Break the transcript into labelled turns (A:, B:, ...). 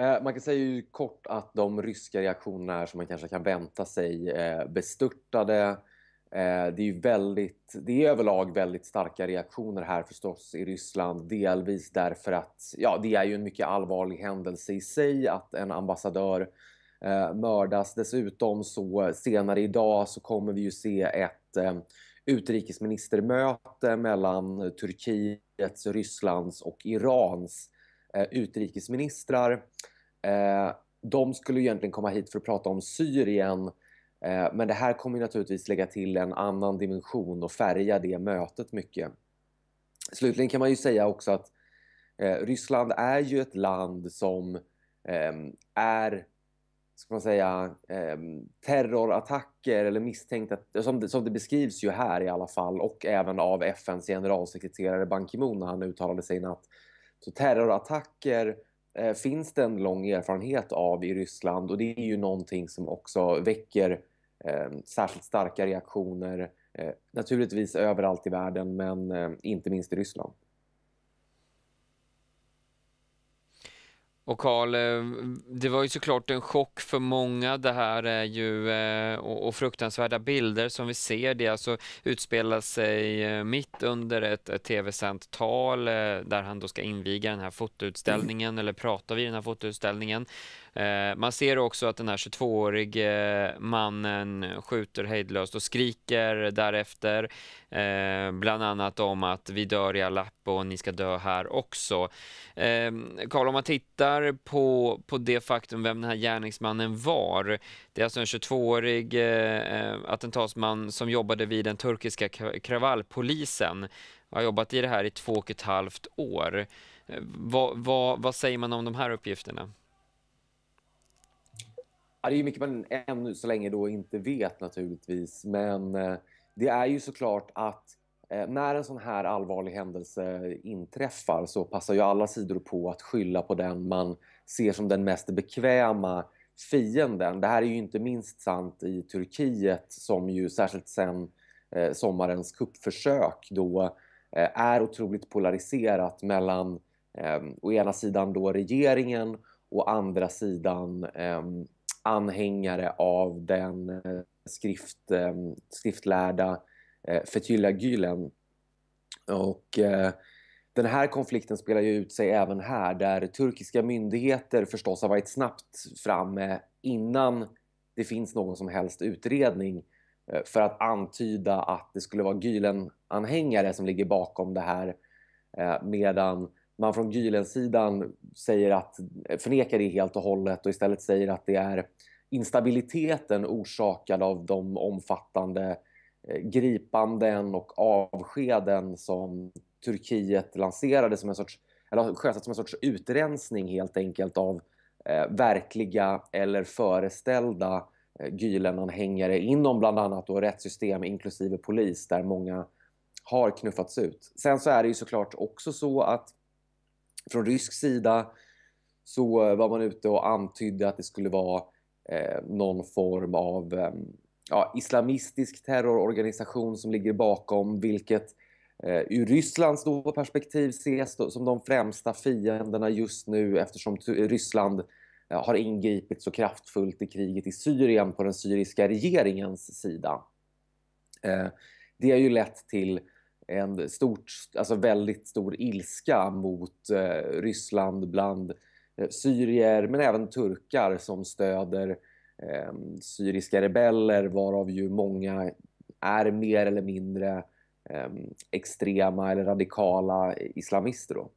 A: Eh, man kan säga ju kort att de ryska reaktionerna är som man kanske kan vänta sig eh, bestörtade. Eh, det är väldigt, det är överlag väldigt starka reaktioner här förstås i Ryssland. Delvis därför att ja, det är ju en mycket allvarlig händelse i sig att en ambassadör mördas. Dessutom så senare idag så kommer vi ju se ett utrikesministermöte mellan Turkiets, Rysslands och Irans utrikesministrar Eh, de skulle egentligen komma hit för att prata om Syrien eh, men det här kommer naturligtvis lägga till en annan dimension och färga det mötet mycket. Slutligen kan man ju säga också att eh, Ryssland är ju ett land som ehm, är ska man säga, eh, terrorattacker eller misstänkta, som det, som det beskrivs ju här i alla fall och även av FNs generalsekreterare Ban Ki-Moon när han uttalade sig i natt. Så terrorattacker Eh, finns det en lång erfarenhet av i Ryssland och det är ju någonting som också väcker ehm, särskilt starka reaktioner eh, naturligtvis överallt i världen men eh, inte minst i Ryssland. Och
B: Karl, eh, det var ju såklart en chock för många. Det här är ju eh, och fruktansvärda bilder som vi ser. Det alltså utspelar sig eh, mitt under ett, tv-sänt tal där han då ska inviga den här fotoutställningen mm. eller prata vid den här fotoutställningen. Man ser också att den här 22-årige mannen skjuter hejdlöst och skriker därefter bland annat om att vi dör i Aleppo och ni ska dö här också. Karl, om man tittar tittar på, på det faktum vem den här gärningsmannen var. Det är alltså en 22-årig eh, eh, attentatsman som jobbade vid den turkiska kravallpolisen och har jobbat i det här i två och ett halvt år. Va, eh, va, vad säger man om de här uppgifterna?
A: Ja, det är mycket man ännu så länge då inte vet naturligtvis, men eh, det är ju såklart att Eh, när en sån här allvarlig händelse inträffar så passar ju alla sidor på att skylla på den man ser som den mest bekväma fienden. Det här är ju inte minst sant i Turkiet som ju särskilt sen eh, sommarens kuppförsök då eh, är otroligt polariserat mellan ehm, å ena sidan då regeringen och å andra sidan ehm, anhängare av den skrift, ehm, skriftlärda eh, Fethullah Gülen. Och eh, den här konflikten spelar ju ut sig även här där turkiska myndigheter förstås har varit snabbt framme innan det finns någon som helst utredning eh, för att antyda att det skulle vara Gülen-anhängare som ligger bakom det här eh, medan man från Gülen-sidan eh, förnekar det helt och hållet och istället säger att det är instabiliteten orsakad av de omfattande Eh, gripanden och avskeden som Turkiet lanserade som en sorts, eller sjösatt som en sorts utrensning helt enkelt av eh, verkliga eller föreställda eh, anhängare inom bland annat då rättssystem inklusive polis där många har knuffats ut. Sen så är det ju såklart också så att från rysk sida så var man ute och antydde att det skulle vara eh, någon form av ehm, ja, islamistisk terrororganisation som ligger bakom vilket eh, ur Rysslands då perspektiv ses då, som de främsta fienderna just nu eftersom Ryssland eh, har ingripit så kraftfullt i kriget i Syrien på den syriska regeringens sida. Eh, det har ju lett till en stort, alltså väldigt stor ilska mot eh, Ryssland bland eh, syrier men även turkar som stöder Ehm, syriska rebeller varav ju många är mer eller mindre ehm, extrema eller radikala islamister. Då.